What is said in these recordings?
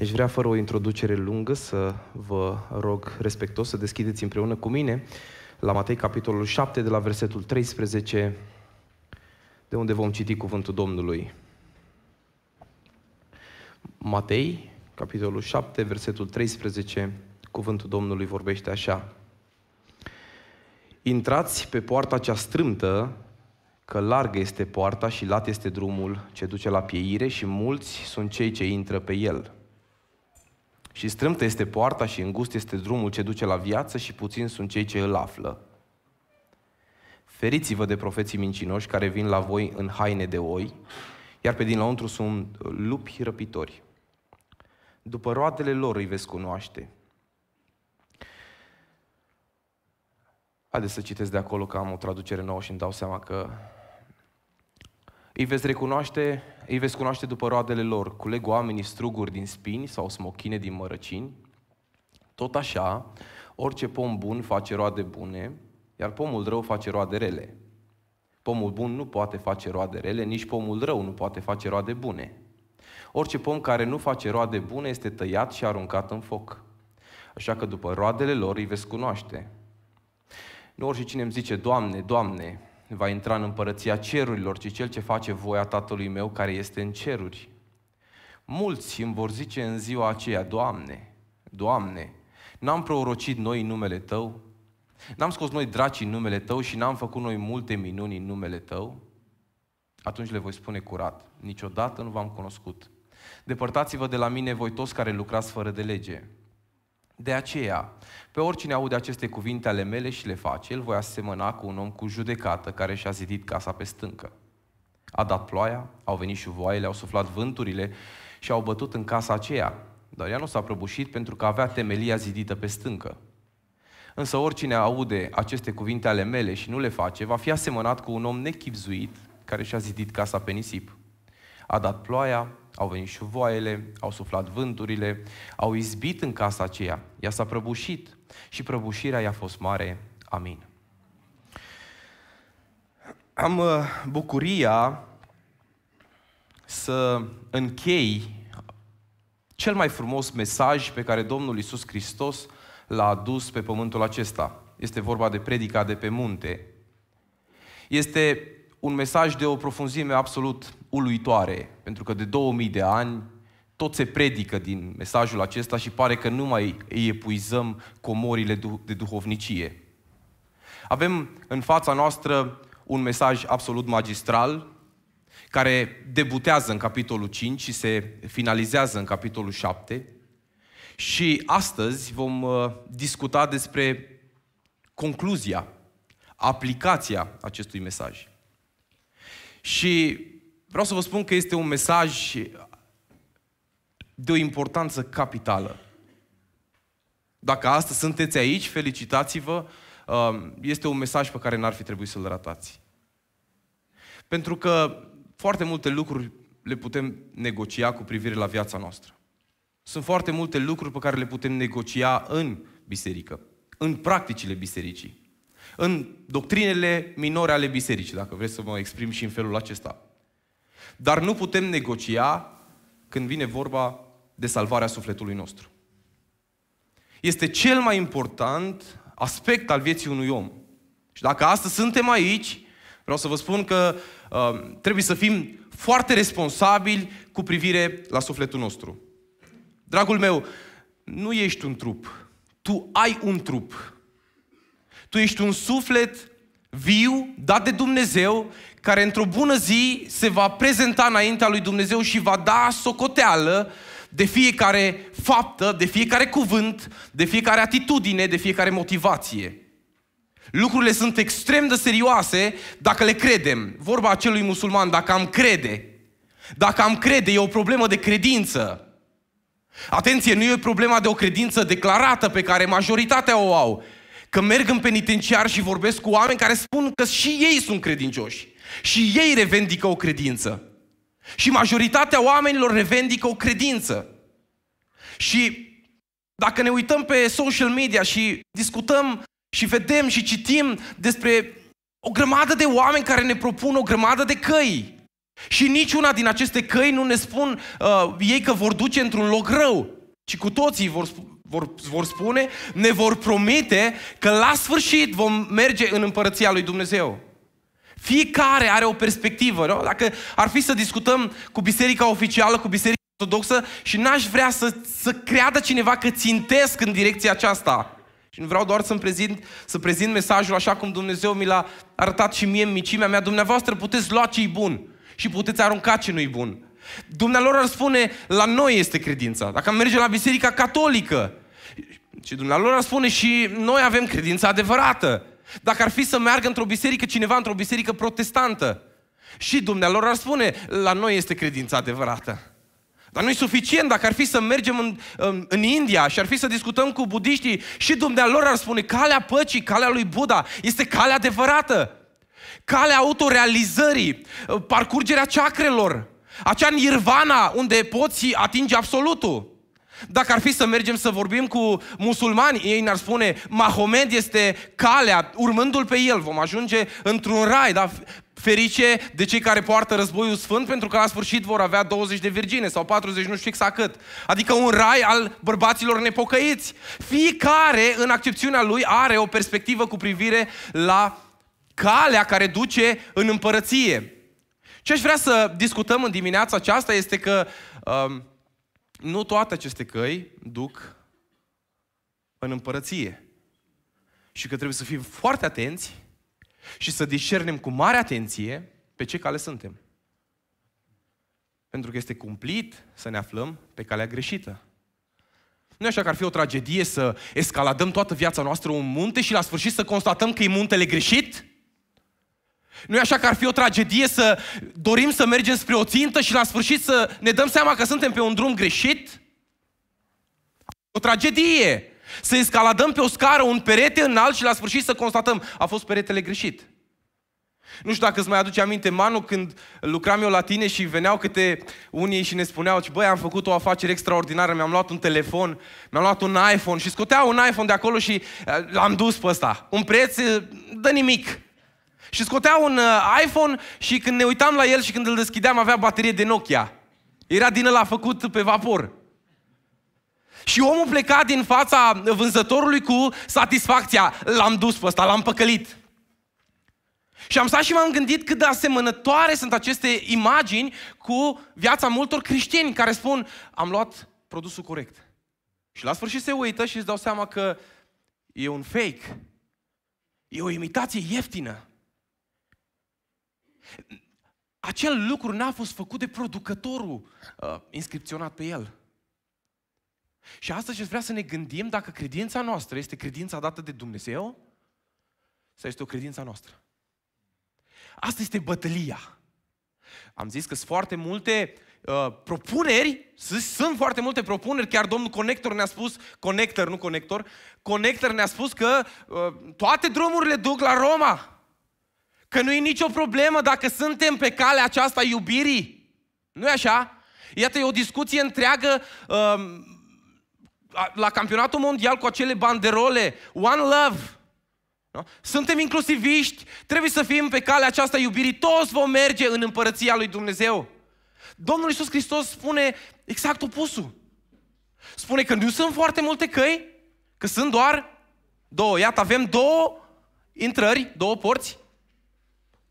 Deci vrea fără o introducere lungă să vă rog respectos să deschideți împreună cu mine la Matei capitolul 7 de la versetul 13 de unde vom citi cuvântul Domnului. Matei, capitolul 7, versetul 13, cuvântul Domnului vorbește așa. Intrați pe poarta cea strâmtă, că largă este poarta și lat este drumul ce duce la pieire și mulți sunt cei ce intră pe el. Și strâmtă este poarta și îngust este drumul ce duce la viață și puțin sunt cei ce îl află. Feriți-vă de profeții mincinoși care vin la voi în haine de oi, iar pe dinăuntru sunt lupi răpitori. După roadele lor îi veți cunoaște. Haideți să citesc de acolo că am o traducere nouă și îmi dau seama că îi veți recunoaște, îi veți cunoaște după roadele lor. Culeg oamenii struguri din spini sau smochine din mărăcini. Tot așa, orice pom bun face roade bune, iar pomul rău face roade rele. Pomul bun nu poate face roade rele, nici pomul rău nu poate face roade bune. Orice pom care nu face roade bune este tăiat și aruncat în foc. Așa că după roadele lor îi veți cunoaște. Nu orice cine îmi zice, Doamne, Doamne, va intra în împărăția cerurilor, ci cel ce face voia Tatălui meu care este în ceruri. Mulți îmi vor zice în ziua aceea, Doamne, Doamne, n-am prorocit noi în numele Tău? N-am scos noi dracii în numele Tău și n-am făcut noi multe minuni în numele Tău? Atunci le voi spune curat, niciodată nu v-am cunoscut. Depărtați-vă de la mine voi toți care lucrați fără de lege. De aceea, pe oricine aude aceste cuvinte ale mele și le face, el voi asemăna cu un om cu judecată care și-a zidit casa pe stâncă. A dat ploaia, au venit și voaile, au suflat vânturile și au bătut în casa aceea. Dar ea nu s-a prăbușit pentru că avea temelia zidită pe stâncă. Însă oricine aude aceste cuvinte ale mele și nu le face, va fi asemănat cu un om nechipzuit care și-a zidit casa pe nisip. A dat ploaia, au venit și voaiele, au suflat vânturile, au izbit în casa aceea. Ea s-a prăbușit și prăbușirea i-a fost mare. Amin. Am uh, bucuria să închei cel mai frumos mesaj pe care Domnul Isus Hristos l-a adus pe pământul acesta. Este vorba de predica de pe munte. Este un mesaj de o profunzime absolut uluitoare, pentru că de 2000 de ani tot se predică din mesajul acesta și pare că nu mai îi epuizăm comorile de duhovnicie. Avem în fața noastră un mesaj absolut magistral, care debutează în capitolul 5 și se finalizează în capitolul 7. Și astăzi vom uh, discuta despre concluzia, aplicația acestui mesaj. Și vreau să vă spun că este un mesaj de o importanță capitală. Dacă astăzi sunteți aici, felicitați-vă, um, este un mesaj pe care n-ar fi trebuit să-l ratați. Pentru că foarte multe lucruri le putem negocia cu privire la viața noastră. Sunt foarte multe lucruri pe care le putem negocia în biserică, în practicile bisericii în doctrinele minore ale bisericii, dacă vreți să mă exprim și în felul acesta. Dar nu putem negocia când vine vorba de salvarea sufletului nostru. Este cel mai important aspect al vieții unui om. Și dacă astăzi suntem aici, vreau să vă spun că uh, trebuie să fim foarte responsabili cu privire la sufletul nostru. Dragul meu, nu ești un trup. Tu ai un trup. Tu ești un suflet viu, dat de Dumnezeu, care într-o bună zi se va prezenta înaintea lui Dumnezeu și va da socoteală de fiecare faptă, de fiecare cuvânt, de fiecare atitudine, de fiecare motivație. Lucrurile sunt extrem de serioase dacă le credem. Vorba acelui musulman, dacă am crede. Dacă am crede, e o problemă de credință. Atenție, nu e problema de o credință declarată pe care majoritatea o au. Că merg în penitenciar și vorbesc cu oameni care spun că și ei sunt credincioși. Și ei revendică o credință. Și majoritatea oamenilor revendică o credință. Și dacă ne uităm pe social media și discutăm și vedem și citim despre o grămadă de oameni care ne propun o grămadă de căi. Și niciuna din aceste căi nu ne spun uh, ei că vor duce într-un loc rău, ci cu toții vor, vor, vor spune, ne vor promite că la sfârșit vom merge în împărăția lui Dumnezeu. Fiecare are o perspectivă. Nu? Dacă ar fi să discutăm cu biserica oficială, cu biserica ortodoxă și n-aș vrea să, să creadă cineva că țintesc în direcția aceasta. Și vreau doar să-mi prezint, să prezint mesajul așa cum Dumnezeu mi l-a arătat și mie în micimea mea. Dumneavoastră puteți lua ce bun și puteți arunca ce nu-i bun. Dumnealor ar spune, la noi este credința. Dacă am merge la biserica catolică, și dumnealor spune și noi avem credința adevărată. Dacă ar fi să meargă într-o biserică cineva, într-o biserică protestantă, și dumnealor ar spune, la noi este credința adevărată. Dar nu e suficient dacă ar fi să mergem în, în, în India și ar fi să discutăm cu budiștii și dumnealor ar spune, calea păcii, calea lui Buddha, este calea adevărată. Calea autorealizării, parcurgerea ceacrelor, acea nirvana unde poți atinge absolutul. Dacă ar fi să mergem să vorbim cu musulmani, ei ne-ar spune Mahomed este calea, urmându-l pe el vom ajunge într-un rai, dar ferice de cei care poartă războiul sfânt, pentru că la sfârșit vor avea 20 de virgine sau 40, nu știu exact cât. Adică un rai al bărbaților nepocăiți. Fiecare, în accepțiunea lui, are o perspectivă cu privire la calea care duce în împărăție. Ce aș vrea să discutăm în dimineața aceasta este că uh, nu toate aceste căi duc în împărăție. Și că trebuie să fim foarte atenți și să discernem cu mare atenție pe ce cale suntem. Pentru că este cumplit să ne aflăm pe calea greșită. Nu e așa că ar fi o tragedie să escaladăm toată viața noastră un munte și la sfârșit să constatăm că e muntele greșit? nu e așa că ar fi o tragedie să dorim să mergem spre o țintă și la sfârșit să ne dăm seama că suntem pe un drum greșit? O tragedie! Să escaladăm pe o scară un perete înalt și la sfârșit să constatăm a fost peretele greșit. Nu știu dacă îți mai aduce aminte, Manu, când lucram eu la tine și veneau câte unii și ne spuneau băi, am făcut o afacere extraordinară, mi-am luat un telefon, mi-am luat un iPhone și scoteau un iPhone de acolo și eh, l-am dus pe ăsta. Un preț, eh, dă nimic. Și scotea un uh, iPhone și când ne uitam la el și când îl deschideam avea baterie de Nokia. Era din ăla făcut pe vapor. Și omul pleca din fața vânzătorului cu satisfacția. L-am dus pe ăsta, l-am păcălit. Și am stat și m-am gândit cât de asemănătoare sunt aceste imagini cu viața multor creștini care spun, am luat produsul corect. Și la sfârșit se uită și îți dau seama că e un fake. E o imitație ieftină. Acel lucru n-a fost făcut de producătorul uh, inscripționat pe el. Și astăzi aș vrea să ne gândim dacă credința noastră este credința dată de Dumnezeu sau este o credință noastră. Asta este bătălia. Am zis că sunt foarte multe uh, propuneri, sunt foarte multe propuneri, chiar domnul conector ne-a spus, conector, nu conector, conector ne-a spus că uh, toate drumurile duc la Roma. Că nu e nicio problemă dacă suntem pe calea aceasta iubirii. nu e așa? Iată, e o discuție întreagă um, la campionatul mondial cu acele banderole. One love. No? Suntem inclusiviști, trebuie să fim pe calea aceasta iubirii, toți vom merge în împărăția lui Dumnezeu. Domnul Isus Hristos spune exact opusul. Spune că nu sunt foarte multe căi, că sunt doar două. Iată, avem două intrări, două porți,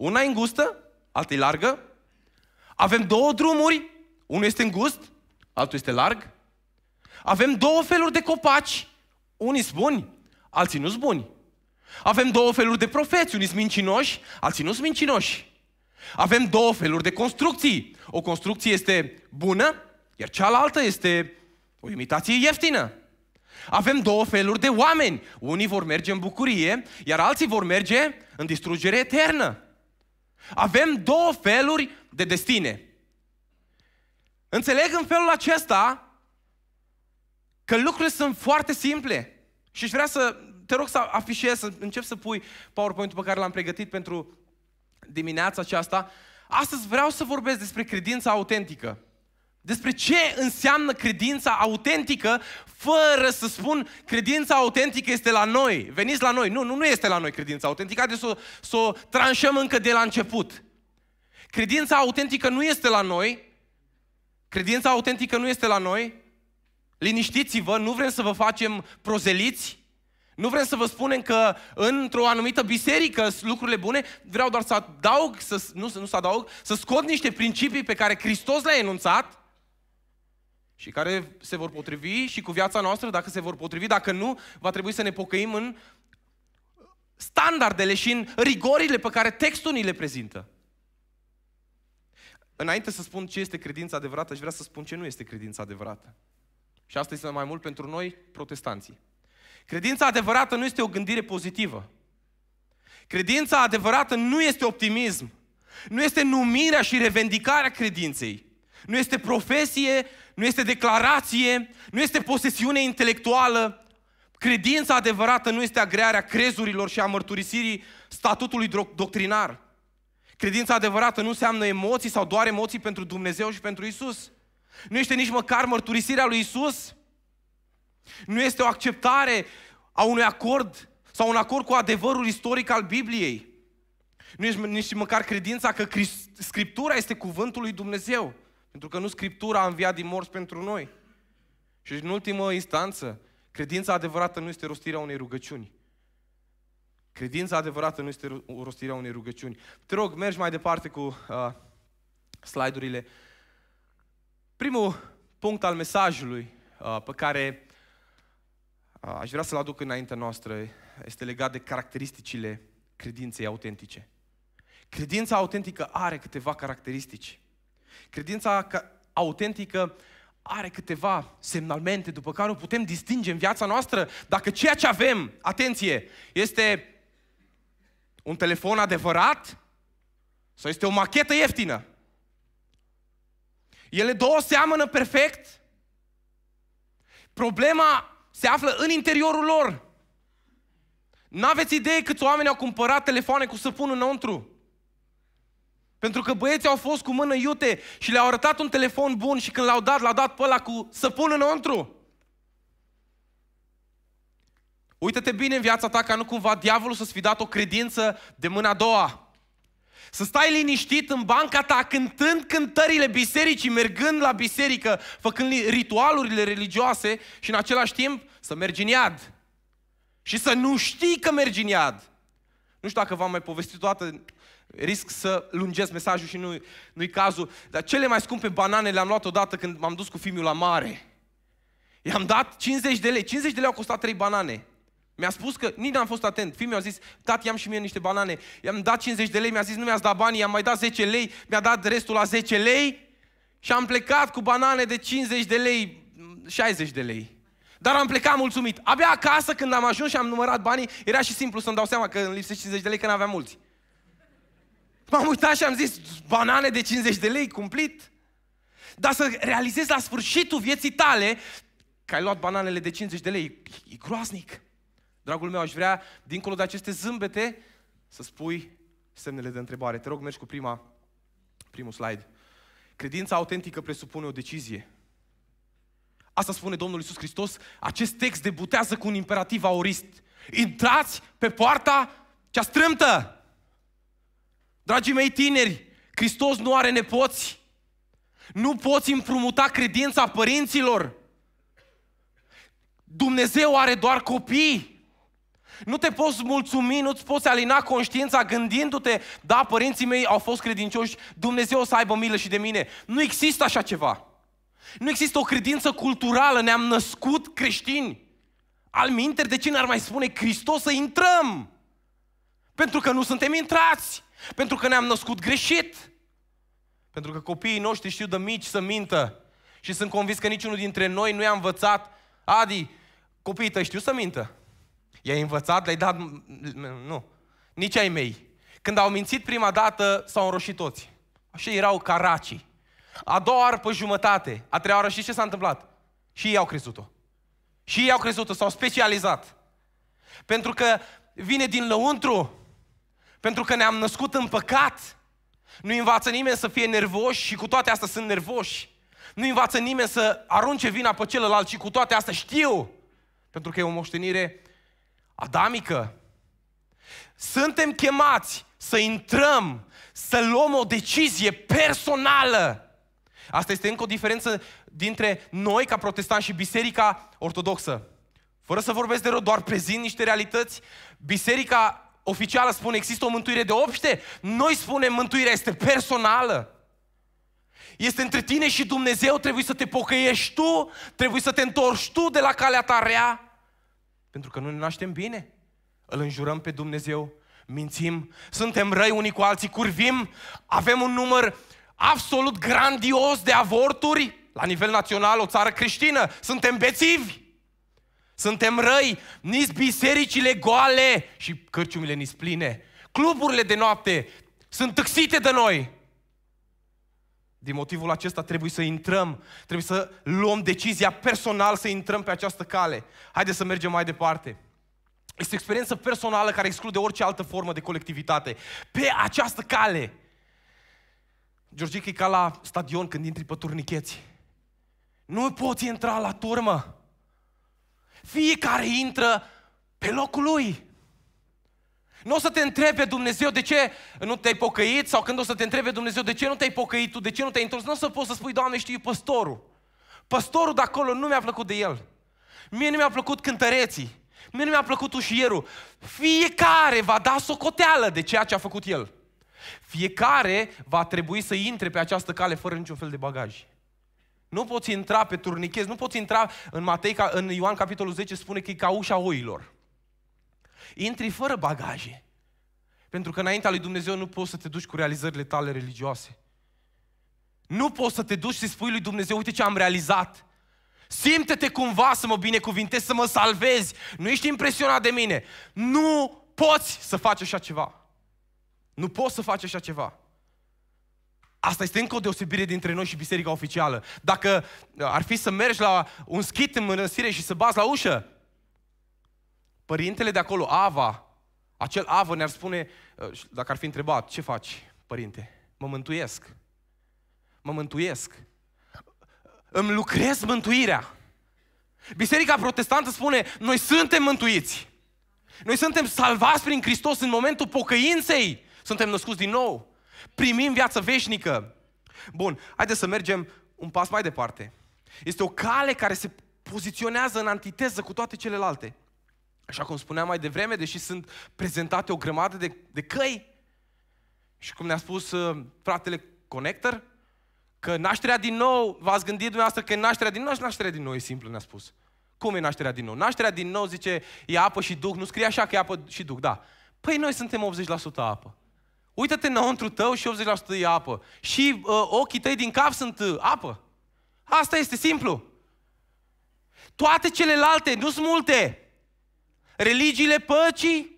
una e îngustă, alta e largă. Avem două drumuri, unul este îngust, altul este larg. Avem două feluri de copaci, unii sunt buni, alții nu sunt buni. Avem două feluri de profeți, unii sunt mincinoși, alții nu sunt mincinoși. Avem două feluri de construcții. O construcție este bună, iar cealaltă este o imitație ieftină. Avem două feluri de oameni. Unii vor merge în bucurie, iar alții vor merge în distrugere eternă. Avem două feluri de destine. Înțeleg în felul acesta că lucrurile sunt foarte simple. Și aș vrea să te rog să afișez, să încep să pui PowerPoint-ul pe care l-am pregătit pentru dimineața aceasta. Astăzi vreau să vorbesc despre credința autentică. Despre ce înseamnă credința autentică, fără să spun credința autentică este la noi, veniți la noi. Nu, nu, nu este la noi credința autentică, haideți să, să o tranșăm încă de la început. Credința autentică nu este la noi, credința autentică nu este la noi, liniștiți-vă, nu vrem să vă facem prozeliți, nu vrem să vă spunem că într-o anumită biserică sunt lucrurile bune, vreau doar să adaug, să, nu, nu să adaug, să scot niște principii pe care Hristos le-a enunțat și care se vor potrivi și cu viața noastră, dacă se vor potrivi, dacă nu, va trebui să ne pocăim în standardele și în rigorile pe care textul ni le prezintă. Înainte să spun ce este credința adevărată, aș vrea să spun ce nu este credința adevărată. Și asta este mai mult pentru noi, protestanții. Credința adevărată nu este o gândire pozitivă. Credința adevărată nu este optimism. Nu este numirea și revendicarea credinței. Nu este profesie nu este declarație, nu este posesiune intelectuală. Credința adevărată nu este agrearea crezurilor și a mărturisirii statutului doctrinar. Credința adevărată nu înseamnă emoții sau doar emoții pentru Dumnezeu și pentru Isus. Nu este nici măcar mărturisirea lui Isus. Nu este o acceptare a unui acord sau un acord cu adevărul istoric al Bibliei. Nu este nici măcar credința că Scriptura este cuvântul lui Dumnezeu. Pentru că nu Scriptura a înviat din morți pentru noi. Și în ultimă instanță, credința adevărată nu este rostirea unei rugăciuni. Credința adevărată nu este rostirea unei rugăciuni. Te rog, mergi mai departe cu uh, slide-urile. Primul punct al mesajului uh, pe care uh, aș vrea să-l aduc înaintea noastră este legat de caracteristicile credinței autentice. Credința autentică are câteva caracteristici. Credința autentică are câteva semnalmente după care o putem distinge în viața noastră dacă ceea ce avem, atenție, este un telefon adevărat sau este o machetă ieftină. Ele două seamănă perfect. Problema se află în interiorul lor. N-aveți idee câți oameni au cumpărat telefoane cu săpun înăuntru. Pentru că băieții au fost cu mână iute și le-au arătat un telefon bun și când l-au dat, l-au dat pe ăla cu săpun înăuntru. Uită-te bine în viața ta ca nu cumva diavolul să-ți fi dat o credință de mâna a doua. Să stai liniștit în banca ta cântând cântările bisericii, mergând la biserică, făcând ritualurile religioase și în același timp să mergi în iad. Și să nu știi că mergi în iad. Nu știu dacă v-am mai povestit toată Risc să lungesc mesajul și nu, nu-i cazul. Dar cele mai scumpe banane le-am luat odată când m-am dus cu fimiul la mare. I-am dat 50 de lei. 50 de lei au costat 3 banane. Mi-a spus că nici n-am fost atent. Fiul mi-a zis, tati, i-am și mie niște banane. I-am dat 50 de lei, mi-a zis, nu mi-ați dat banii, i-am mai dat 10 lei, mi-a dat restul la 10 lei și am plecat cu banane de 50 de lei, 60 de lei. Dar am plecat mulțumit. Abia acasă, când am ajuns și am numărat banii, era și simplu să-mi dau seama că îmi lipsește 50 de lei, că n-aveam mulți. M-am uitat și am zis, banane de 50 de lei, cumplit. Dar să realizezi la sfârșitul vieții tale că ai luat bananele de 50 de lei, e groaznic. Dragul meu, aș vrea, dincolo de aceste zâmbete, să spui semnele de întrebare. Te rog, mergi cu prima, primul slide. Credința autentică presupune o decizie. Asta spune Domnul Iisus Hristos. Acest text debutează cu un imperativ aorist. Intrați pe poarta cea strâmtă. Dragii mei tineri, Hristos nu are nepoți. Nu poți împrumuta credința părinților. Dumnezeu are doar copii. Nu te poți mulțumi, nu-ți poți alina conștiința gândindu-te, da, părinții mei au fost credincioși, Dumnezeu o să aibă milă și de mine. Nu există așa ceva. Nu există o credință culturală, ne-am născut creștini. Al minter, de ce n-ar mai spune Hristos să intrăm? Pentru că nu suntem intrați. Pentru că ne-am născut greșit. Pentru că copiii noștri știu de mici să mintă. Și sunt convins că niciunul dintre noi nu i-a învățat. Adi, copiii tăi știu să mintă. I-ai învățat, le-ai dat... Nu. Nici ai mei. Când au mințit prima dată, s-au înroșit toți. Așa erau caracii. A doua oară pe jumătate, a treia oară și ce s-a întâmplat? Și ei au crezut-o. Și ei au crezut-o, s-au specializat. Pentru că vine din lăuntru, pentru că ne-am născut în păcat. Nu învață nimeni să fie nervoși și cu toate astea sunt nervoși. Nu învață nimeni să arunce vina pe celălalt și cu toate astea știu. Pentru că e o moștenire adamică. Suntem chemați să intrăm, să luăm o decizie personală. Asta este încă o diferență dintre noi ca protestanți și biserica ortodoxă. Fără să vorbesc de rău, doar prezint niște realități, biserica oficială spune există o mântuire de obște, noi spunem mântuirea este personală. Este între tine și Dumnezeu, trebuie să te pocăiești tu, trebuie să te întorci tu de la calea ta rea. Pentru că nu ne naștem bine. Îl înjurăm pe Dumnezeu, mințim, suntem răi unii cu alții, curvim, avem un număr absolut grandios de avorturi, la nivel național, o țară creștină, suntem bețivi. Suntem răi, nici bisericile goale și cărciumile nici pline. Cluburile de noapte sunt tăxite de noi. Din motivul acesta trebuie să intrăm, trebuie să luăm decizia personal să intrăm pe această cale. Haideți să mergem mai departe. Este o experiență personală care exclude orice altă formă de colectivitate. Pe această cale. Georgica e ca la stadion când intri pe turnicheți. Nu poți intra la turmă. Fiecare intră pe locul lui. Nu o să te întrebe Dumnezeu de ce nu te-ai pocăit sau când o să te întrebe Dumnezeu de ce nu te-ai pocăit tu, de ce nu te-ai întors, nu o să poți să spui, Doamne, știu păstorul. Păstorul de acolo nu mi-a plăcut de el. Mie nu mi-a plăcut cântăreții. Mie nu mi-a plăcut ușierul. Fiecare va da socoteală de ceea ce a făcut el. Fiecare va trebui să intre pe această cale fără niciun fel de bagaj. Nu poți intra pe turnichez, nu poți intra în Matei, în Ioan capitolul 10 spune că e ca ușa oilor. Intri fără bagaje. Pentru că înaintea lui Dumnezeu nu poți să te duci cu realizările tale religioase. Nu poți să te duci și spui lui Dumnezeu, uite ce am realizat. Simte-te cumva să mă binecuvintezi, să mă salvezi. Nu ești impresionat de mine. Nu poți să faci așa ceva. Nu poți să faci așa ceva. Asta este încă o deosebire dintre noi și biserica oficială. Dacă uh, ar fi să mergi la un schit în mănăstire și să bați la ușă, părintele de acolo, Ava, acel Ava, ne-ar spune, uh, dacă ar fi întrebat, ce faci, părinte? Mă mântuiesc. Mă mântuiesc. Îmi lucrez mântuirea. Biserica protestantă spune, noi suntem mântuiți. Noi suntem salvați prin Hristos în momentul pocăinței. Suntem născuți din nou. Primim viață veșnică. Bun, haideți să mergem un pas mai departe. Este o cale care se poziționează în antiteză cu toate celelalte. Așa cum spuneam mai devreme, deși sunt prezentate o grămadă de, de căi, și cum ne-a spus uh, fratele Connector, că nașterea din nou, v-ați gândit dumneavoastră că nașterea din nou, nașterea din nou e simplu, ne-a spus. Cum e nașterea din nou? Nașterea din nou, zice, e apă și duc, nu scrie așa că e apă și duc, da. Păi noi suntem 80% apă. Uită-te înăuntru tău și 80% e apă. Și uh, ochii tăi din cap sunt uh, apă. Asta este simplu. Toate celelalte, nu sunt multe. Religiile păcii,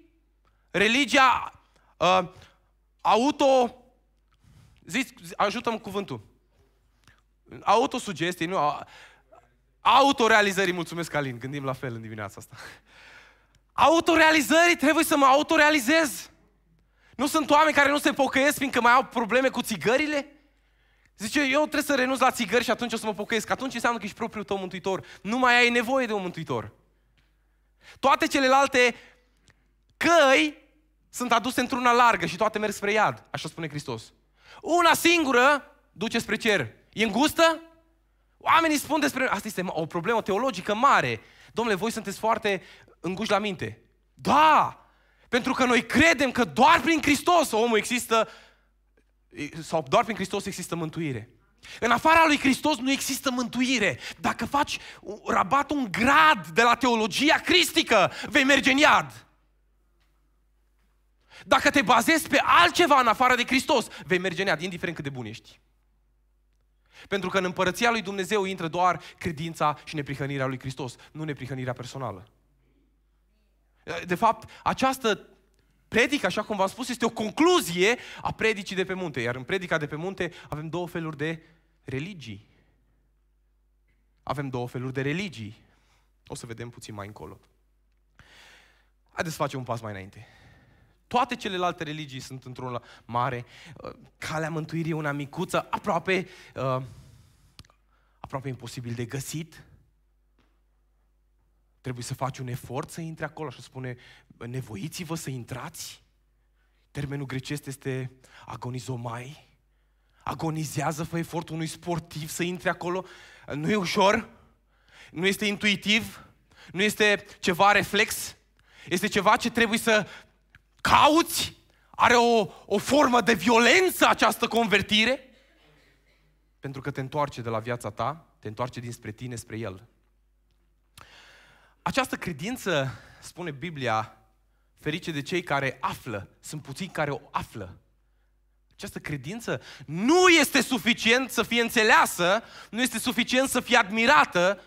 religia uh, auto... Zici, ajută-mă cuvântul. Autosugestii, nu? Autorealizării, mulțumesc, Alin, gândim la fel în dimineața asta. Autorealizării, trebuie să mă autorealizez. Nu sunt oameni care nu se pocăiesc fiindcă mai au probleme cu țigările? Zice, eu trebuie să renunț la țigări și atunci o să mă pocăiesc. Atunci înseamnă că ești propriul tău mântuitor. Nu mai ai nevoie de un mântuitor. Toate celelalte căi sunt aduse într-una largă și toate merg spre iad, așa spune Hristos. Una singură duce spre cer. E îngustă? Oamenii spun despre... Asta este o problemă teologică mare. Domnule, voi sunteți foarte înguși la minte. Da! Pentru că noi credem că doar prin Hristos omul există, sau doar prin Hristos există mântuire. În afara lui Hristos nu există mântuire. Dacă faci rabat un grad de la teologia cristică, vei merge în iad. Dacă te bazezi pe altceva în afară de Hristos, vei merge în iad, indiferent cât de bun ești. Pentru că în împărăția lui Dumnezeu intră doar credința și neprihănirea lui Hristos, nu neprihănirea personală. Eh, de fapt, această predică, așa cum v-am spus, este o concluzie a predicii de pe munte. Iar în predica de pe munte avem două feluri de religii. Avem două feluri de religii. O să vedem puțin mai încolo. Haideți să facem un pas mai înainte. Toate celelalte religii sunt într-un mare. Eh, calea mântuirii e una micuță, aproape, uh, aproape imposibil de găsit. Trebuie să faci un efort să intri acolo, așa spune, nevoiți-vă să intrați. Termenul grecesc este agonizomai. Agonizează, fă efortul unui sportiv să intre acolo. Nu e ușor, nu este intuitiv, nu este ceva reflex, este ceva ce trebuie să cauți. Are o, o formă de violență această convertire. Pentru că te întoarce de la viața ta, te întoarce dinspre tine, spre El. Această credință, spune Biblia, ferice de cei care află, sunt puțini care o află. Această credință nu este suficient să fie înțeleasă, nu este suficient să fie admirată,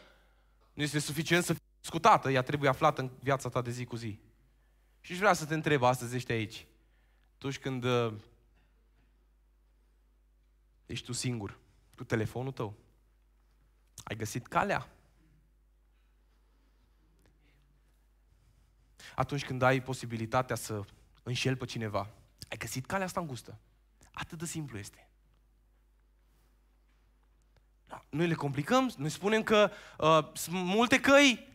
nu este suficient să fie discutată, ea trebuie aflată în viața ta de zi cu zi. Și aș vrea să te întreb astăzi, ești aici, atunci când uh, ești tu singur, cu telefonul tău, ai găsit calea atunci când ai posibilitatea să înșel pe cineva. Ai găsit calea asta îngustă. Atât de simplu este. Da. Noi le complicăm, noi spunem că uh, sunt multe căi.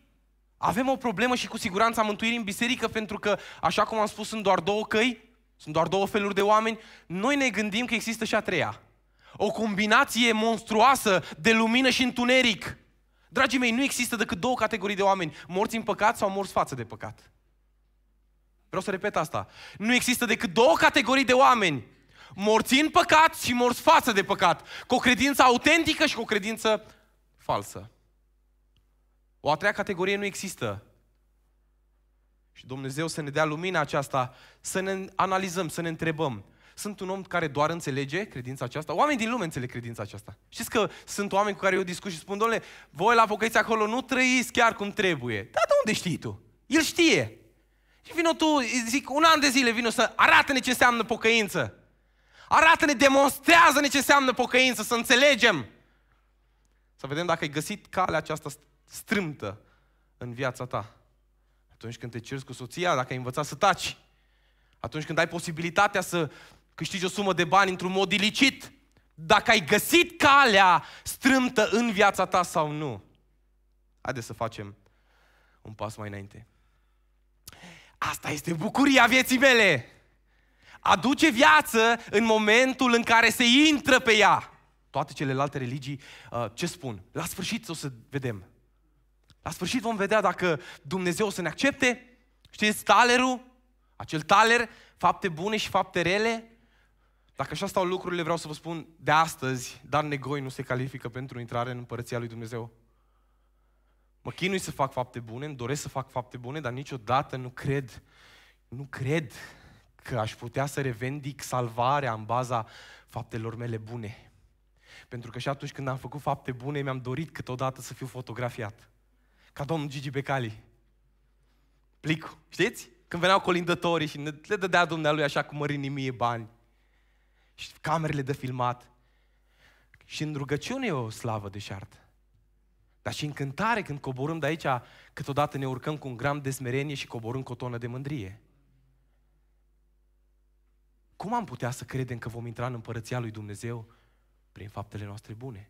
Avem o problemă și cu siguranța mântuirii în biserică pentru că, așa cum am spus, sunt doar două căi, sunt doar două feluri de oameni. Noi ne gândim că există și a treia. O combinație monstruoasă de lumină și întuneric. Dragii mei, nu există decât două categorii de oameni, morți în păcat sau morți față de păcat. Vreau să repet asta. Nu există decât două categorii de oameni. Morți în păcat și morți față de păcat. Cu o credință autentică și cu o credință falsă. O a treia categorie nu există. Și Dumnezeu să ne dea lumina aceasta, să ne analizăm, să ne întrebăm. Sunt un om care doar înțelege credința aceasta? Oameni din lume înțeleg credința aceasta. Știți că sunt oameni cu care eu discut și spun, domnule, voi la pocăiți acolo nu trăiți chiar cum trebuie. Da, de unde știi tu? El știe. Și vină tu, zic, un an de zile vină să arată-ne ce înseamnă pocăință. Arată-ne, demonstrează-ne ce înseamnă pocăință, să înțelegem. Să vedem dacă ai găsit calea aceasta strâmtă în viața ta. Atunci când te ceri cu soția, dacă ai învățat să taci. Atunci când ai posibilitatea să câștigi o sumă de bani într-un mod ilicit. Dacă ai găsit calea strâmtă în viața ta sau nu. Haideți să facem un pas mai înainte. Asta este bucuria vieții mele. Aduce viață în momentul în care se intră pe ea. Toate celelalte religii, uh, ce spun? La sfârșit o să vedem. La sfârșit vom vedea dacă Dumnezeu o să ne accepte. Știți talerul? Acel taler, fapte bune și fapte rele. Dacă așa stau lucrurile, vreau să vă spun de astăzi, dar negoi nu se califică pentru intrare în împărăția lui Dumnezeu. Mă chinui să fac fapte bune, îmi doresc să fac fapte bune, dar niciodată nu cred, nu cred că aș putea să revendic salvarea în baza faptelor mele bune. Pentru că și atunci când am făcut fapte bune, mi-am dorit câteodată să fiu fotografiat. Ca domnul Gigi Becali. Plicul, știți? Când veneau colindătorii și le dădea dumnealui așa cu mărinimie bani. Și camerele de filmat. Și în rugăciune e o slavă deșartă. Dar și încântare când coborâm de aici, câteodată ne urcăm cu un gram de smerenie și coborâm cu o tonă de mândrie. Cum am putea să credem că vom intra în împărăția lui Dumnezeu prin faptele noastre bune?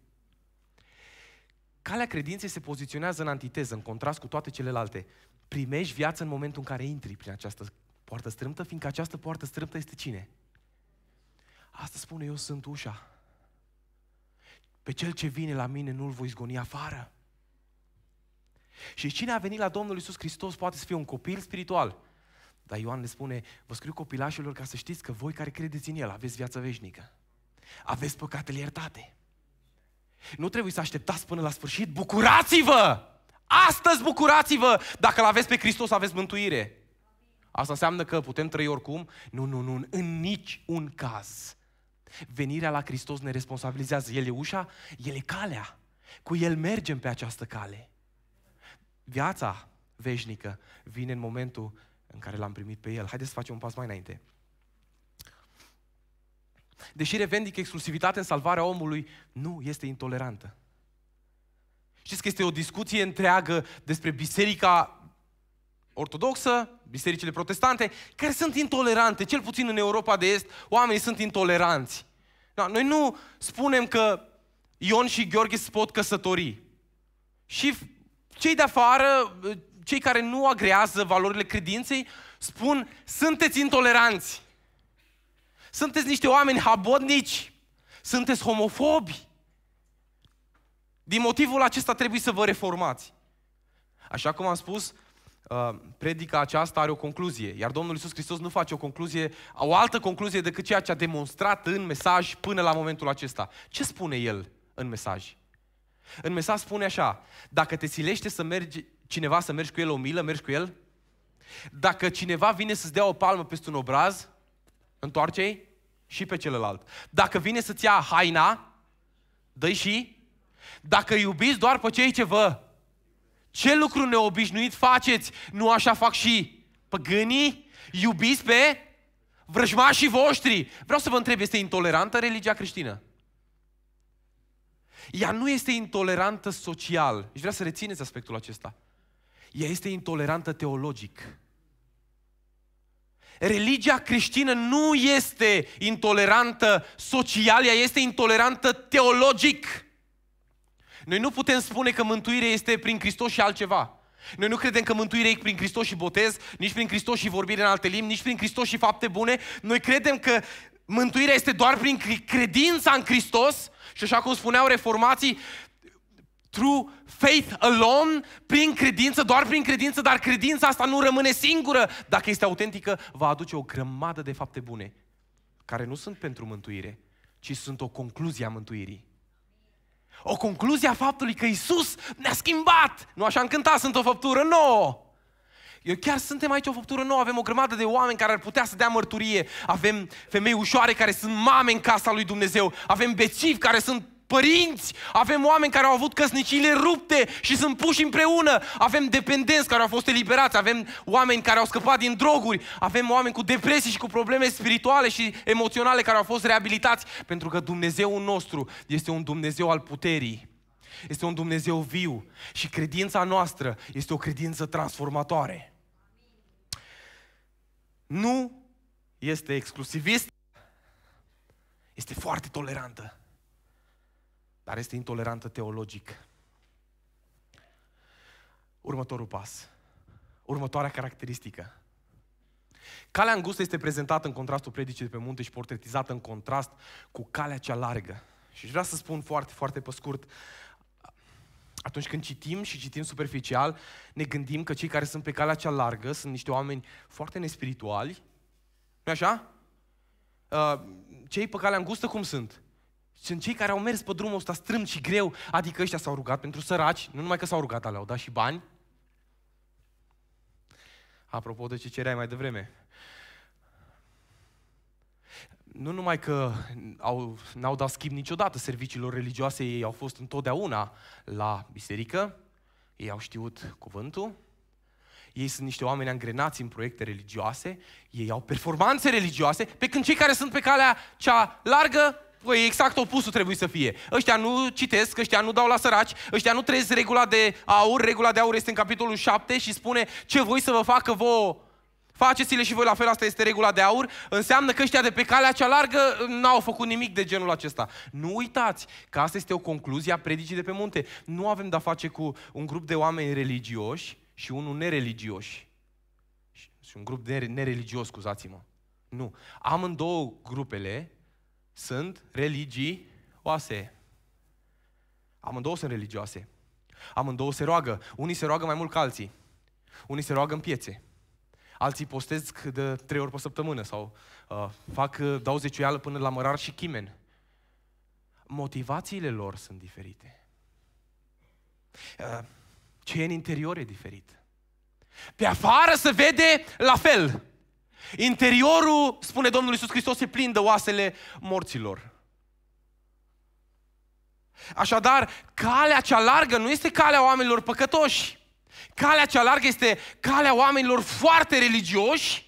Calea credinței se poziționează în antiteză, în contrast cu toate celelalte. Primești viață în momentul în care intri prin această poartă strâmtă, fiindcă această poartă strâmtă este cine? Asta spune eu sunt ușa. Pe cel ce vine la mine nu-l voi zgoni afară. Și cine a venit la Domnul Isus Hristos poate să fie un copil spiritual. Dar Ioan le spune, vă scriu copilașilor ca să știți că voi care credeți în El aveți viața veșnică. Aveți păcatele iertate. Nu trebuie să așteptați până la sfârșit. Bucurați-vă! Astăzi bucurați-vă! Dacă l-aveți pe Hristos, aveți mântuire. Asta înseamnă că putem trăi oricum? Nu, nu, nu, în nici un caz. Venirea la Hristos ne responsabilizează. El e ușa, El e calea. Cu El mergem pe această cale viața veșnică vine în momentul în care l-am primit pe El. Haideți să facem un pas mai înainte. Deși revendică exclusivitatea în salvarea omului, nu este intolerantă. Știți că este o discuție întreagă despre biserica ortodoxă, bisericile protestante, care sunt intolerante, cel puțin în Europa de Est, oamenii sunt intoleranți. Da, noi nu spunem că Ion și Gheorghe se pot căsători. Și cei de afară, cei care nu agrează valorile credinței, spun, sunteți intoleranți. Sunteți niște oameni habodnici. Sunteți homofobi. Din motivul acesta trebuie să vă reformați. Așa cum am spus, uh, predica aceasta are o concluzie, iar Domnul Iisus Hristos nu face o concluzie, o altă concluzie decât ceea ce a demonstrat în mesaj până la momentul acesta. Ce spune El în mesaj? În mesaj spune așa, dacă te silește să mergi, cineva să mergi cu el o milă, mergi cu el. Dacă cineva vine să-ți dea o palmă peste un obraz, întoarce-i și pe celălalt. Dacă vine să-ți ia haina, dă și. Dacă iubiți doar pe cei ce vă. Ce lucru neobișnuit faceți? Nu așa fac și păgânii? Iubiți pe vrăjmașii voștri. Vreau să vă întreb, este intolerantă religia creștină? Ea nu este intolerantă social. Și vrea să rețineți aspectul acesta. Ea este intolerantă teologic. Religia creștină nu este intolerantă social, ea este intolerantă teologic. Noi nu putem spune că mântuirea este prin Hristos și altceva. Noi nu credem că mântuirea e prin Hristos și botez, nici prin Hristos și vorbire în alte limbi, nici prin Hristos și fapte bune. Noi credem că Mântuirea este doar prin credința în Hristos și așa cum spuneau reformații, through faith alone, prin credință, doar prin credință, dar credința asta nu rămâne singură. Dacă este autentică, va aduce o grămadă de fapte bune, care nu sunt pentru mântuire, ci sunt o concluzie a mântuirii. O concluzie a faptului că Isus ne-a schimbat, nu așa cântat, sunt o făptură nouă. Eu chiar suntem aici o făptură nouă, avem o grămadă de oameni care ar putea să dea mărturie, avem femei ușoare care sunt mame în casa lui Dumnezeu, avem bețivi care sunt părinți, avem oameni care au avut căsnicile rupte și sunt puși împreună, avem dependenți care au fost eliberați, avem oameni care au scăpat din droguri, avem oameni cu depresii și cu probleme spirituale și emoționale care au fost reabilitați, pentru că Dumnezeul nostru este un Dumnezeu al puterii. Este un Dumnezeu viu și credința noastră este o credință transformatoare nu este exclusivist, este foarte tolerantă, dar este intolerantă teologic. Următorul pas, următoarea caracteristică. Calea îngustă este prezentată în contrastul predicii de pe munte și portretizată în contrast cu calea cea largă. Și vreau să spun foarte, foarte pe scurt atunci când citim și citim superficial, ne gândim că cei care sunt pe calea cea largă sunt niște oameni foarte nespirituali. nu așa? Uh, cei pe calea îngustă cum sunt? Sunt cei care au mers pe drumul ăsta strâmb și greu, adică ăștia s-au rugat pentru săraci, nu numai că s-au rugat, ale au dat și bani. Apropo de ce cereai mai devreme, nu numai că au, n-au dat schimb niciodată serviciilor religioase, ei au fost întotdeauna la biserică, ei au știut cuvântul, ei sunt niște oameni angrenați în proiecte religioase, ei au performanțe religioase, pe când cei care sunt pe calea cea largă, păi exact opusul trebuie să fie. Ăștia nu citesc, ăștia nu dau la săraci, ăștia nu trăiesc regula de aur, regula de aur este în capitolul 7 și spune ce voi să vă facă vouă Faceți-le și voi la fel, asta este regula de aur. Înseamnă că ăștia de pe calea cea largă mm, n-au făcut nimic de genul acesta. Nu uitați că asta este o concluzie a predicii de pe munte. Nu avem de-a face cu un grup de oameni religioși și unul nereligioși. Și un grup de nereligios, scuzați-mă. Nu. Amândouă grupele sunt religioase. Amândouă sunt religioase. Amândouă se roagă. Unii se roagă mai mult ca alții. Unii se roagă în piețe alții postez de trei ori pe săptămână sau uh, fac, uh, dau zeciuială până la mărar și chimen. Motivațiile lor sunt diferite. Uh, ce e în interior e diferit. Pe afară se vede la fel. Interiorul, spune Domnul Iisus Hristos, se plin de oasele morților. Așadar, calea cea largă nu este calea oamenilor păcătoși, Calea cea largă este calea oamenilor foarte religioși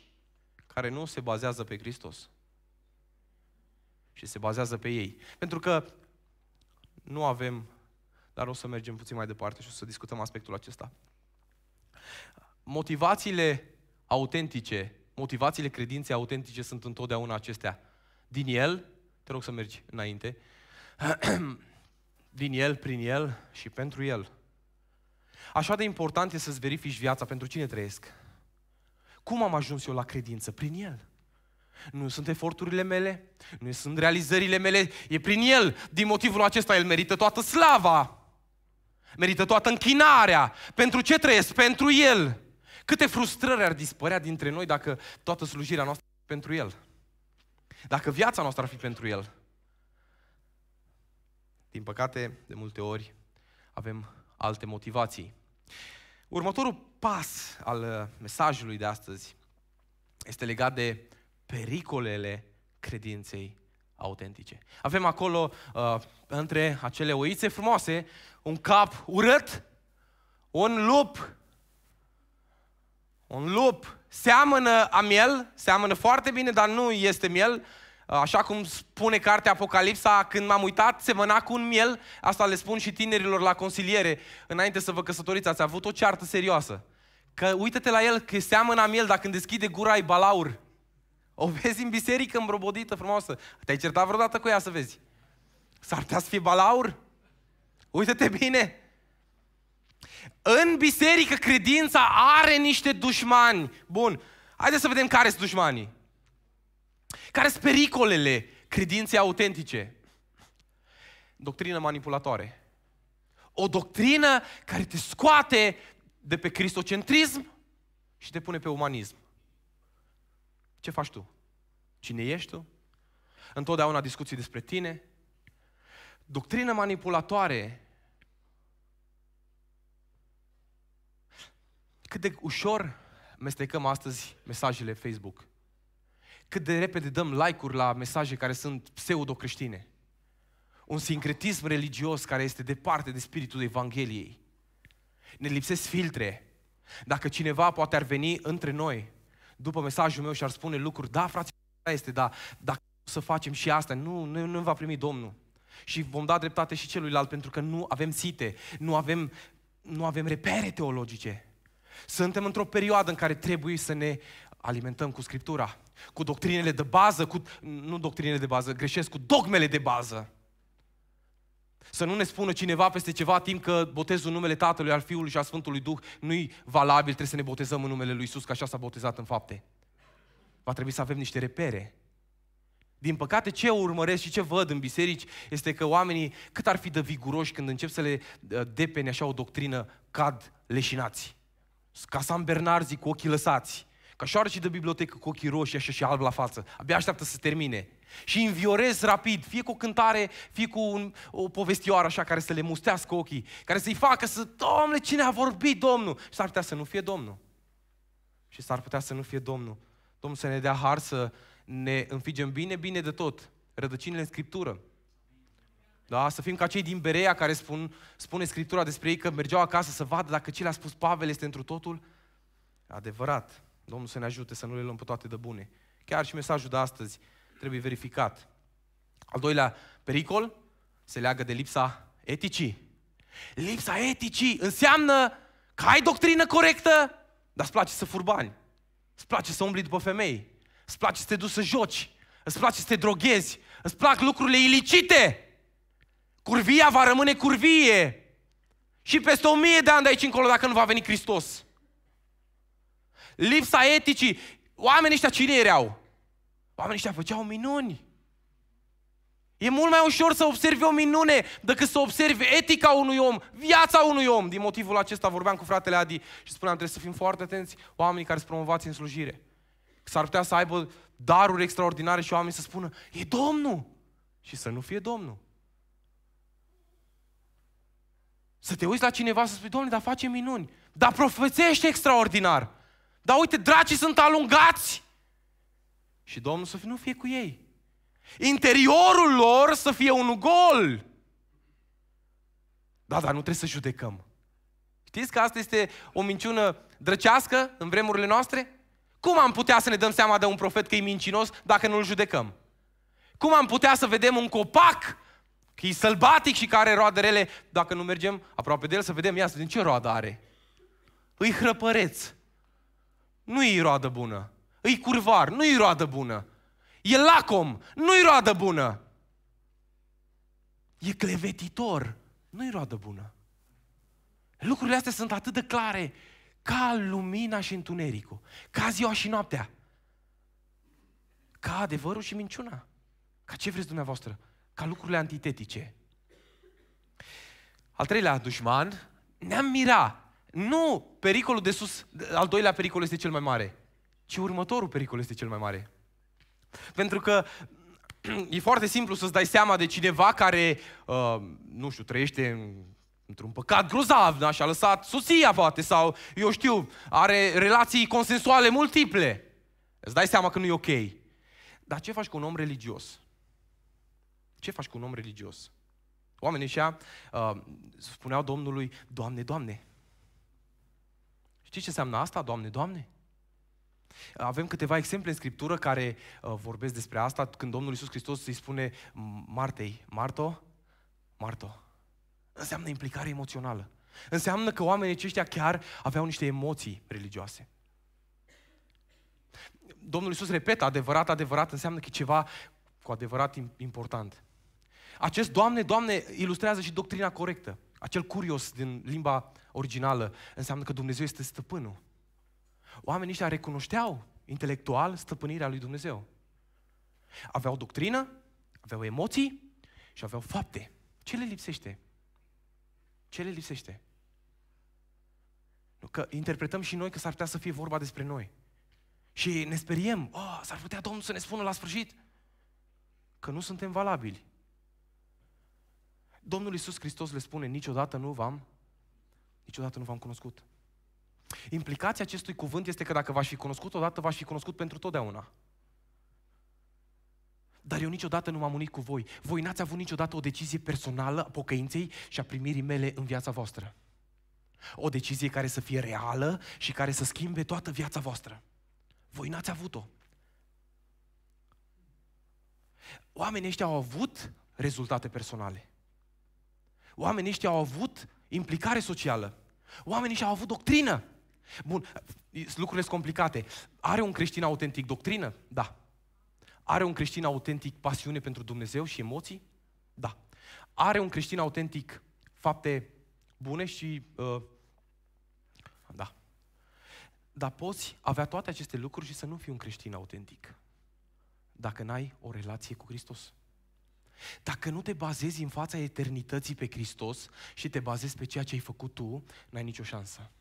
care nu se bazează pe Hristos. Și se bazează pe ei. Pentru că nu avem, dar o să mergem puțin mai departe și o să discutăm aspectul acesta. Motivațiile autentice, motivațiile credinței autentice sunt întotdeauna acestea. Din el, te rog să mergi înainte, din el, prin el și pentru el. Așa de important e să-ți verifici viața pentru cine trăiesc. Cum am ajuns eu la credință? Prin El. Nu sunt eforturile mele, nu sunt realizările mele, e prin El. Din motivul acesta El merită toată slava, merită toată închinarea. Pentru ce trăiesc? Pentru El. Câte frustrări ar dispărea dintre noi dacă toată slujirea noastră ar fi pentru El? Dacă viața noastră ar fi pentru El? Din păcate, de multe ori avem alte motivații. Următorul pas al uh, mesajului de astăzi este legat de pericolele credinței autentice. Avem acolo, uh, între acele oițe frumoase, un cap urât, un lup, un lup seamănă a miel, seamănă foarte bine, dar nu este miel, Așa cum spune cartea Apocalipsa, când m-am uitat, semăna cu un miel, asta le spun și tinerilor la consiliere, înainte să vă căsătoriți, ați avut o ceartă serioasă. Că uite te la el, că seamănă miel, dacă când deschide gura ai balaur. O vezi în biserică îmbrobodită, frumoasă. Te-ai certat vreodată cu ea să vezi? S-ar putea să fie balaur? uite te bine! În biserică credința are niște dușmani. Bun, haideți să vedem care sunt dușmanii. Care sunt pericolele credinței autentice? Doctrină manipulatoare. O doctrină care te scoate de pe cristocentrism și te pune pe umanism. Ce faci tu? Cine ești tu? Întotdeauna discuții despre tine. Doctrină manipulatoare. Cât de ușor mestecăm astăzi mesajele Facebook cât de repede dăm like-uri la mesaje care sunt pseudo-creștine. Un sincretism religios care este departe de spiritul Evangheliei. Ne lipsesc filtre. Dacă cineva poate ar veni între noi după mesajul meu și ar spune lucruri, da, frate, este, da, dacă să facem și asta, nu, nu, nu va primi Domnul. Și vom da dreptate și celuilalt pentru că nu avem site, nu avem, nu avem repere teologice. Suntem într-o perioadă în care trebuie să ne alimentăm cu Scriptura cu doctrinele de bază, cu, nu doctrinele de bază, greșesc, cu dogmele de bază. Să nu ne spună cineva peste ceva timp că botezul în numele Tatălui, al Fiului și al Sfântului Duh nu-i valabil, trebuie să ne botezăm în numele Lui Isus, că așa s-a botezat în fapte. Va trebui să avem niște repere. Din păcate, ce urmăresc și ce văd în biserici este că oamenii, cât ar fi de viguroși când încep să le ă, depene așa o doctrină, cad leșinați. Ca San Bernarzi cu ochii lăsați. Că șoareci de bibliotecă cu ochii roșii, așa și alb la față. Abia așteaptă să termine. Și înviorez rapid, fie cu o cântare, fie cu un, o povestioară așa care să le mustească ochii, care să-i facă să, Domnule, cine a vorbit Domnul? Și s-ar putea să nu fie Domnul. Și s-ar putea să nu fie Domnul. Domnul să ne dea har să ne înfigem bine, bine de tot. Rădăcinile în Scriptură. Da? Să fim ca cei din Berea care spun, spune Scriptura despre ei că mergeau acasă să vadă dacă ce le-a spus Pavel este întru totul adevărat. Domnul să ne ajute să nu le luăm pe toate de bune. Chiar și mesajul de astăzi trebuie verificat. Al doilea pericol se leagă de lipsa eticii. Lipsa eticii înseamnă că ai doctrină corectă, dar îți place să furbani, îți place să umbli după femei, îți place să te duci să joci, îți place să te droghezi, îți plac lucrurile ilicite. Curvia va rămâne curvie. Și peste o mie de ani de aici încolo, dacă nu va veni Hristos lipsa eticii. Oamenii ăștia cine erau? Oamenii ăștia făceau minuni. E mult mai ușor să observi o minune decât să observi etica unui om, viața unui om. Din motivul acesta vorbeam cu fratele Adi și spuneam, trebuie să fim foarte atenți oamenii care sunt promovați în slujire. S-ar putea să aibă daruri extraordinare și oamenii să spună, e Domnul! Și să nu fie Domnul. Să te uiți la cineva să spui, Domnule, dar face minuni, dar profețește extraordinar. Dar uite, dracii sunt alungați. Și Domnul să nu fie cu ei. Interiorul lor să fie un gol. Da, dar nu trebuie să judecăm. Știți că asta este o minciună drăcească în vremurile noastre? Cum am putea să ne dăm seama de un profet că e mincinos dacă nu-l judecăm? Cum am putea să vedem un copac că e sălbatic și care roade rele dacă nu mergem aproape de el să vedem, ia să din ce roadă are? Îi hrăpăreți nu-i roadă bună. Îi curvar, nu-i roadă bună. E lacom, nu-i roadă bună. E clevetitor, nu-i roadă bună. Lucrurile astea sunt atât de clare ca lumina și întunericul, ca ziua și noaptea, ca adevărul și minciuna, ca ce vreți dumneavoastră, ca lucrurile antitetice. Al treilea dușman, ne-am mira nu pericolul de sus, al doilea pericol este cel mai mare, ci următorul pericol este cel mai mare. Pentru că e foarte simplu să-ți dai seama de cineva care, uh, nu știu, trăiește în, într-un păcat grozav, da? și-a lăsat soția, poate, sau, eu știu, are relații consensuale multiple. Îți dai seama că nu e ok. Dar ce faci cu un om religios? Ce faci cu un om religios? Oamenii ăștia uh, spuneau Domnului, Doamne, Doamne, Știi ce înseamnă asta, Doamne, Doamne? Avem câteva exemple în Scriptură care uh, vorbesc despre asta, când Domnul Iisus Hristos îi spune Martei, Marto, Marto. Înseamnă implicare emoțională. Înseamnă că oamenii aceștia chiar aveau niște emoții religioase. Domnul Iisus repetă, adevărat, adevărat, înseamnă că e ceva cu adevărat important. Acest Doamne, Doamne, ilustrează și doctrina corectă. Acel curios din limba originală înseamnă că Dumnezeu este stăpânul. Oamenii ăștia recunoșteau intelectual stăpânirea lui Dumnezeu. Aveau doctrină, aveau emoții și aveau fapte. Ce le lipsește? Ce le lipsește? Că interpretăm și noi că s-ar putea să fie vorba despre noi. Și ne speriem, oh, s-ar putea Domnul să ne spună la sfârșit că nu suntem valabili. Domnul Iisus Hristos le spune, niciodată nu v-am niciodată nu v-am cunoscut. Implicația acestui cuvânt este că dacă v-aș fi cunoscut odată, v-aș fi cunoscut pentru totdeauna. Dar eu niciodată nu m-am unit cu voi. Voi n-ați avut niciodată o decizie personală a pocăinței și a primirii mele în viața voastră. O decizie care să fie reală și care să schimbe toată viața voastră. Voi n-ați avut-o. Oamenii ăștia au avut rezultate personale. Oamenii ăștia au avut implicare socială. Oamenii și-au avut doctrină. Bun, lucrurile sunt complicate. Are un creștin autentic doctrină? Da. Are un creștin autentic pasiune pentru Dumnezeu și emoții? Da. Are un creștin autentic fapte bune și... Uh, da. Dar poți avea toate aceste lucruri și să nu fii un creștin autentic. Dacă n-ai o relație cu Hristos. Dacă nu te bazezi în fața eternității pe Hristos și te bazezi pe ceea ce ai făcut tu, n-ai nicio șansă.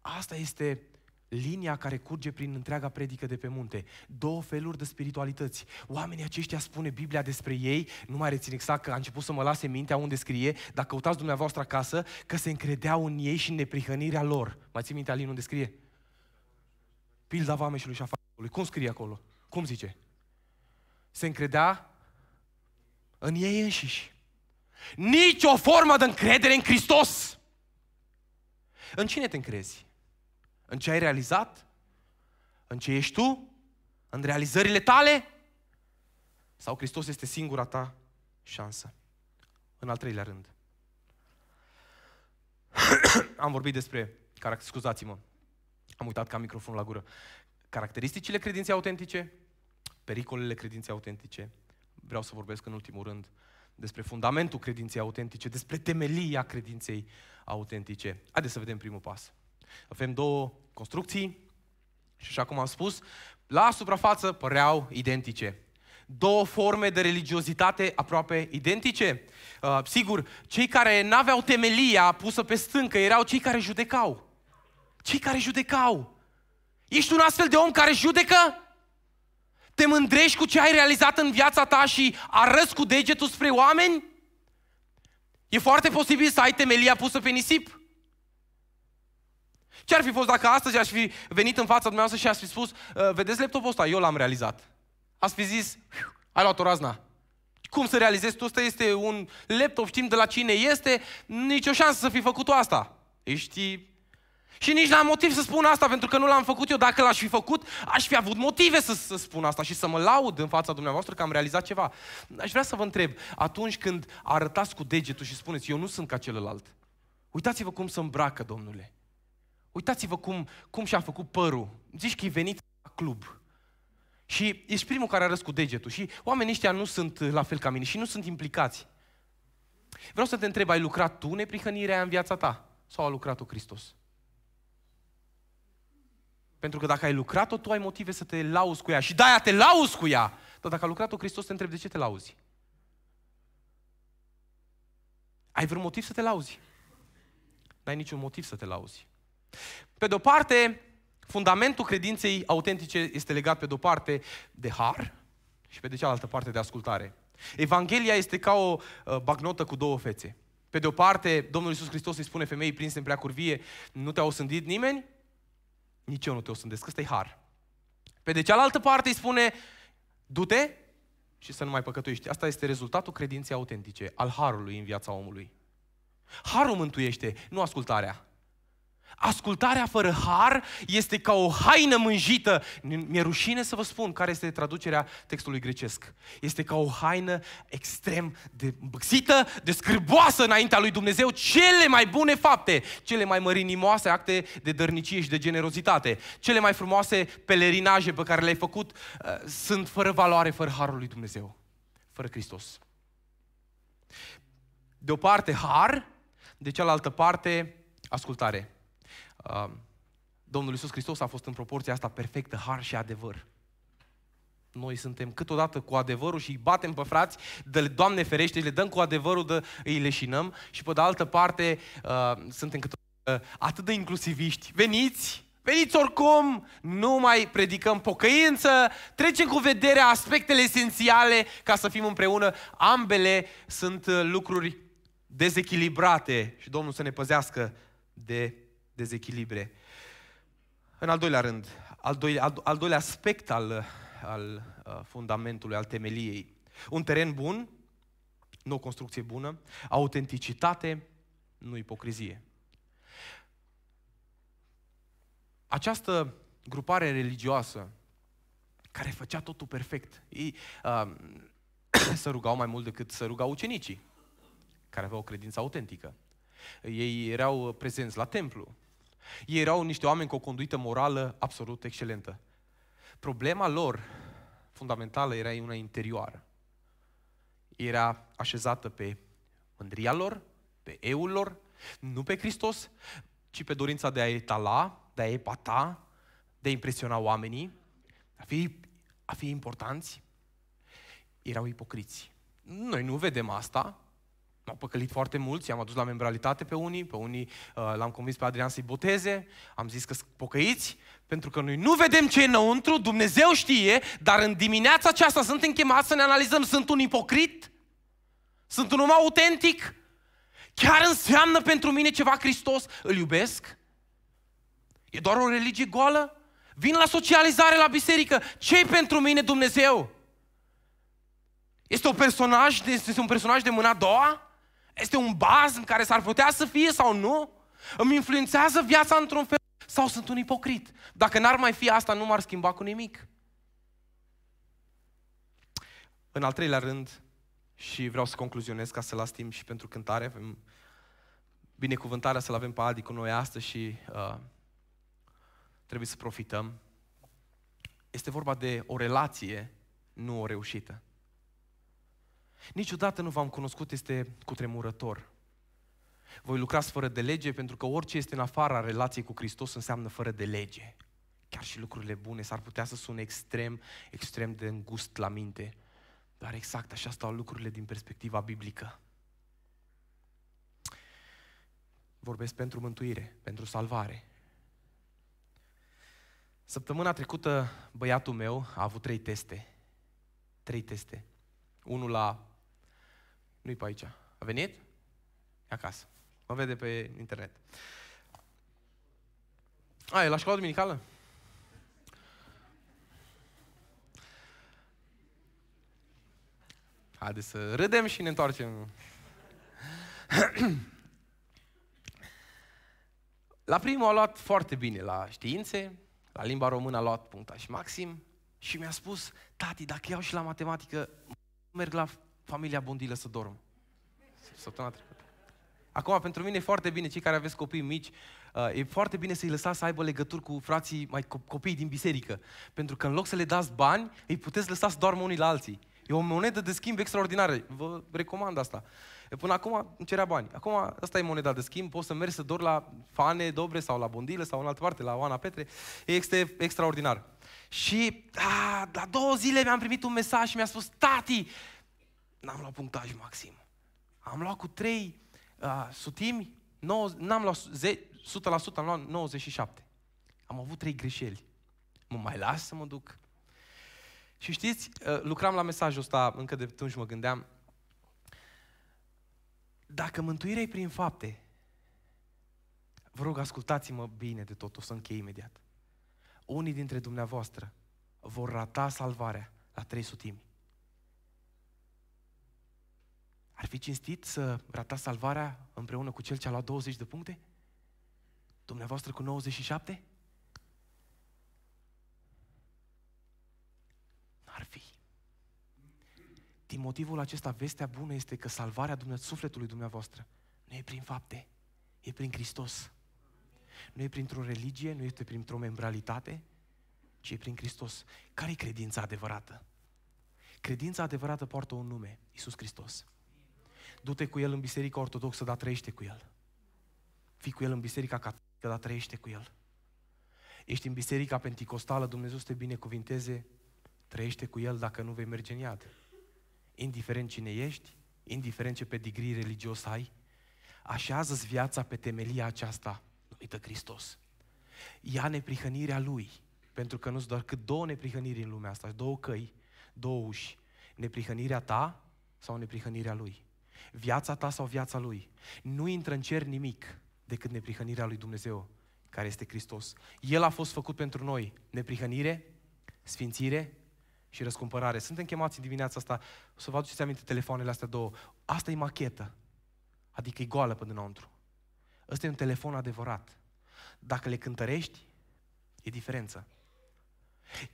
Asta este linia care curge prin întreaga predică de pe munte. Două feluri de spiritualități. Oamenii aceștia spune Biblia despre ei, nu mai rețin exact că a început să mă lase mintea unde scrie, dacă căutați dumneavoastră acasă, că se încredeau în ei și în neprihănirea lor. Mai ții mintea, Alin, unde scrie? Pilda vameșului și a Cum scrie acolo? Cum zice? se încredea în ei înșiși. Nici o formă de încredere în Hristos. În cine te încrezi? În ce ai realizat? În ce ești tu? În realizările tale? Sau Hristos este singura ta șansă? În al treilea rând. Am vorbit despre, scuzați-mă, am uitat ca microfonul la gură, caracteristicile credinței autentice, pericolele credinței autentice. Vreau să vorbesc în ultimul rând despre fundamentul credinței autentice, despre temelia credinței autentice. Haideți să vedem primul pas. Avem două construcții și așa cum am spus, la suprafață păreau identice. Două forme de religiozitate aproape identice. Uh, sigur, cei care n-aveau temelia pusă pe stâncă erau cei care judecau. Cei care judecau. Ești un astfel de om care judecă? Te mândrești cu ce ai realizat în viața ta și arăți cu degetul spre oameni? E foarte posibil să ai temelia pusă pe nisip. Ce ar fi fost dacă astăzi aș fi venit în fața dumneavoastră și aș fi spus, ă, vedeți laptopul ăsta, eu l-am realizat. Ați fi zis, ai luat o razna. Cum să realizezi tu, ăsta este un laptop, știm de la cine este, nicio șansă să fi făcut o asta. Ești și nici n-am motiv să spun asta, pentru că nu l-am făcut eu. Dacă l-aș fi făcut, aș fi avut motive să, să spun asta și să mă laud în fața dumneavoastră că am realizat ceva. Aș vrea să vă întreb, atunci când arătați cu degetul și spuneți, eu nu sunt ca celălalt, uitați-vă cum se îmbracă, domnule. Uitați-vă cum, cum și-a făcut părul. Zici că e venit la club. Și ești primul care arăți cu degetul. Și oamenii ăștia nu sunt la fel ca mine și nu sunt implicați. Vreau să te întreb, ai lucrat tu neprihănirea în viața ta? Sau a lucrat-o Hristos? Pentru că dacă ai lucrat-o, tu ai motive să te lauzi cu ea. Și de-aia te lauzi cu ea. Dar dacă a lucrat-o Hristos, te întreb de ce te lauzi. Ai vreun motiv să te lauzi. N-ai niciun motiv să te lauzi. Pe de-o parte, fundamentul credinței autentice este legat pe de-o parte de har și pe de cealaltă parte de ascultare. Evanghelia este ca o uh, bagnotă cu două fețe. Pe de o parte, Domnul Iisus Hristos îi spune femeii prinse în prea curvie, nu te-a osândit nimeni? nici eu nu te osândesc, ăsta e har. Pe de cealaltă parte îi spune, du-te și să nu mai păcătuiești. Asta este rezultatul credinței autentice, al harului în viața omului. Harul mântuiește, nu ascultarea. Ascultarea fără har este ca o haină mânjită. Mi-e rușine să vă spun care este traducerea textului grecesc. Este ca o haină extrem de băxită, de scârboasă înaintea lui Dumnezeu cele mai bune fapte, cele mai mărinimoase acte de dărnicie și de generozitate, cele mai frumoase pelerinaje pe care le-ai făcut uh, sunt fără valoare, fără harul lui Dumnezeu, fără Hristos. De o parte har, de cealaltă parte ascultare. Um, Domnul Iisus Hristos a fost în proporția asta perfectă, har și adevăr. Noi suntem câteodată cu adevărul și îi batem pe frați, de, Doamne ferește, le dăm cu adevărul, de, îi leșinăm și pe de altă parte uh, suntem câteodată uh, atât de inclusiviști. Veniți, veniți oricum, nu mai predicăm pocăință, trecem cu vederea aspectele esențiale ca să fim împreună. Ambele sunt lucruri dezechilibrate și Domnul să ne păzească de dezechilibre. În al doilea rând, al, doi, al, al doilea aspect al, al uh, fundamentului, al temeliei. Un teren bun, nu o construcție bună, autenticitate, nu ipocrizie. Această grupare religioasă care făcea totul perfect, ei uh, se rugau mai mult decât să rugau ucenicii, care aveau o credință autentică. Ei erau prezenți la templu, ei erau niște oameni cu o conduită morală absolut excelentă. Problema lor fundamentală era una interioară. Era așezată pe mândria lor, pe eul lor, nu pe Hristos, ci pe dorința de a etala, de a epata, de a impresiona oamenii, a fi, a fi importanți. Erau ipocriți. Noi nu vedem asta, M-au păcălit foarte mulți, i-am adus la membralitate pe unii, pe unii uh, l-am convins pe Adrian să-i boteze, am zis că pocăiți, pentru că noi nu vedem ce e înăuntru, Dumnezeu știe, dar în dimineața aceasta suntem chemați să ne analizăm, sunt un ipocrit? Sunt un om autentic? Chiar înseamnă pentru mine ceva Hristos? Îl iubesc? E doar o religie goală? Vin la socializare la biserică. ce pentru mine Dumnezeu? Este un personaj, este un personaj de mâna a doua? Este un baz în care s-ar putea să fie sau nu? Îmi influențează viața într-un fel sau sunt un ipocrit? Dacă n-ar mai fi asta, nu m-ar schimba cu nimic. În al treilea rând, și vreau să concluzionez ca să las timp și pentru cântare, avem binecuvântarea să-l avem pe Adi cu noi astăzi și uh, trebuie să profităm. Este vorba de o relație, nu o reușită. Niciodată nu v-am cunoscut, este cutremurător. Voi lucrați fără de lege pentru că orice este în afara relației cu Hristos înseamnă fără de lege. Chiar și lucrurile bune s-ar putea să sune extrem, extrem de îngust la minte. Dar exact așa stau lucrurile din perspectiva biblică. Vorbesc pentru mântuire, pentru salvare. Săptămâna trecută, băiatul meu a avut trei teste. Trei teste. Unul la... Nu-i pe aici. A venit? E acasă. Mă vede pe internet. A, e la școala duminicală? Haideți să râdem și ne întoarcem. la primul a luat foarte bine la științe, la limba română a luat punctaj maxim și mi-a spus, tati, dacă iau și la matematică, merg la familia Bondilă să dorm. Săptămâna trecută. Acum, pentru mine e foarte bine, cei care aveți copii mici, uh, e foarte bine să-i lăsați să aibă legături cu frații, mai copiii din biserică. Pentru că în loc să le dați bani, îi puteți lăsa să doarmă unii la alții. E o monedă de schimb extraordinară. Vă recomand asta. E până acum îmi cerea bani. Acum asta e moneda de schimb. Poți să mergi să dor la Fane, Dobre sau la Bondile sau în altă parte, la Oana Petre. Este extraordinar. Și a, la două zile mi-am primit un mesaj și mi-a spus, tati, n-am luat punctaj maxim. Am luat cu trei a, sutimi, nou, n-am luat 100%, am luat 97. Am avut trei greșeli. Mă mai las să mă duc și știți, ă, lucram la mesajul ăsta, încă de atunci mă gândeam, dacă mântuirea e prin fapte, vă rog, ascultați-mă bine de tot, o să închei imediat. Unii dintre dumneavoastră vor rata salvarea la trei sutimi. Ar fi cinstit să rata salvarea împreună cu cel ce a luat 20 de puncte? Dumneavoastră cu 97? Din motivul acesta, vestea bună este că salvarea dumneavoastră, sufletului dumneavoastră nu e prin fapte, e prin Hristos. Nu e printr-o religie, nu este printr-o membralitate, ci e prin Hristos. Care e credința adevărată? Credința adevărată poartă un nume, Isus Hristos. Du-te cu El în biserica ortodoxă, dar trăiește cu El. Fii cu El în biserica catolică, dar trăiește cu El. Ești în biserica penticostală, Dumnezeu să te binecuvinteze, trăiește cu El dacă nu vei merge în iad indiferent cine ești, indiferent ce pedigrii religios ai, așează-ți viața pe temelia aceasta numită Hristos. Ia neprihănirea Lui, pentru că nu sunt doar cât două neprihăniri în lumea asta, două căi, două uși, neprihănirea ta sau neprihănirea Lui. Viața ta sau viața Lui. Nu intră în cer nimic decât neprihănirea Lui Dumnezeu, care este Hristos. El a fost făcut pentru noi neprihănire, sfințire și răscumpărare. Suntem chemați în dimineața asta, să vă aduceți aminte telefoanele astea două. Asta e machetă, adică e goală până înăuntru. Ăsta e un telefon adevărat. Dacă le cântărești, e diferență.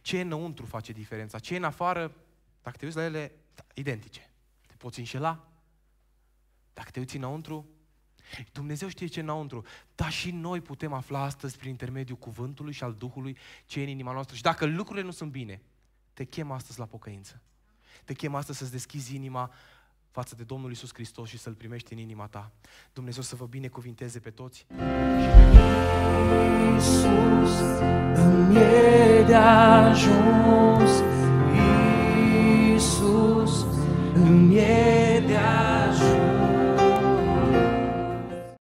Ce înăuntru face diferența? Ce în afară, dacă te uiți la ele, da, identice. Te poți înșela. Dacă te uiți înăuntru, Dumnezeu știe ce înăuntru, dar și noi putem afla astăzi prin intermediul cuvântului și al Duhului ce e în inima noastră. Și dacă lucrurile nu sunt bine, te chem astăzi la pocăință. Te chem astăzi să-ți deschizi inima față de Domnul Isus Hristos și să-L primești în inima ta. Dumnezeu să vă binecuvinteze pe toți. Iisus îmi e de ajuns, Iisus îmi e de ajuns.